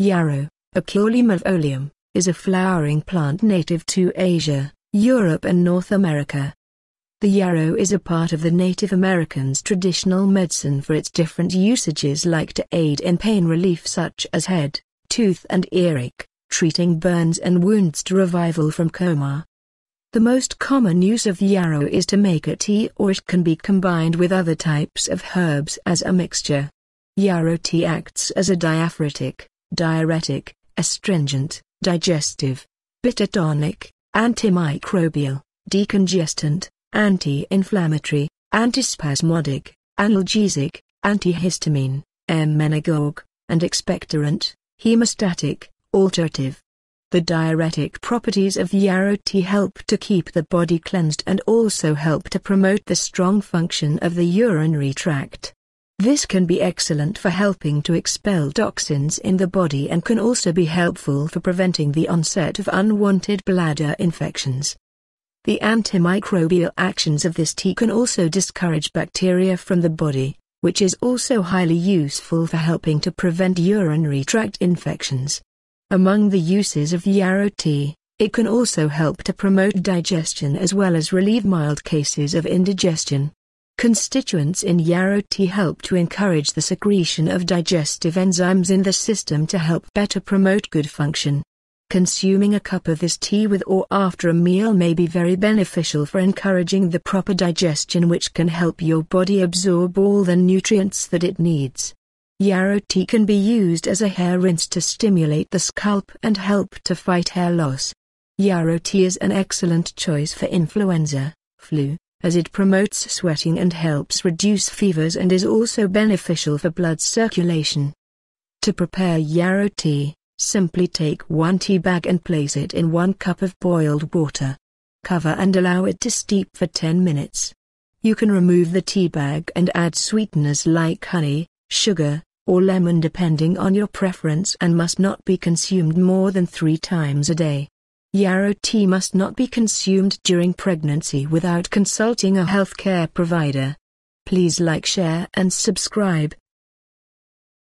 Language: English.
Yarrow, Acholium of oleum, is a flowering plant native to Asia, Europe and North America. The yarrow is a part of the Native Americans' traditional medicine for its different usages like to aid in pain relief such as head, tooth and earache, treating burns and wounds to revival from coma. The most common use of yarrow is to make a tea or it can be combined with other types of herbs as a mixture. Yarrow tea acts as a diaphoretic, diuretic, astringent, digestive, bitter tonic, antimicrobial, decongestant, anti-inflammatory, antispasmodic, analgesic, antihistamine, emmenagogue, and expectorant, hemostatic, alterative. The diuretic properties of yarrow tea help to keep the body cleansed and also help to promote the strong function of the urinary tract. This can be excellent for helping to expel toxins in the body and can also be helpful for preventing the onset of unwanted bladder infections. The antimicrobial actions of this tea can also discourage bacteria from the body, which is also highly useful for helping to prevent urinary tract infections. Among the uses of yarrow tea, it can also help to promote digestion as well as relieve mild cases of indigestion. Constituents in yarrow tea help to encourage the secretion of digestive enzymes in the system to help better promote good function. Consuming a cup of this tea with or after a meal may be very beneficial for encouraging the proper digestion which can help your body absorb all the nutrients that it needs. Yarrow tea can be used as a hair rinse to stimulate the scalp and help to fight hair loss. Yarrow tea is an excellent choice for influenza, flu, as it promotes sweating and helps reduce fevers and is also beneficial for blood circulation. To prepare yarrow tea, simply take one tea bag and place it in one cup of boiled water. Cover and allow it to steep for 10 minutes. You can remove the tea bag and add sweeteners like honey, sugar, or lemon depending on your preference and must not be consumed more than three times a day. Yarrow tea must not be consumed during pregnancy without consulting a healthcare provider. Please like, share, and subscribe.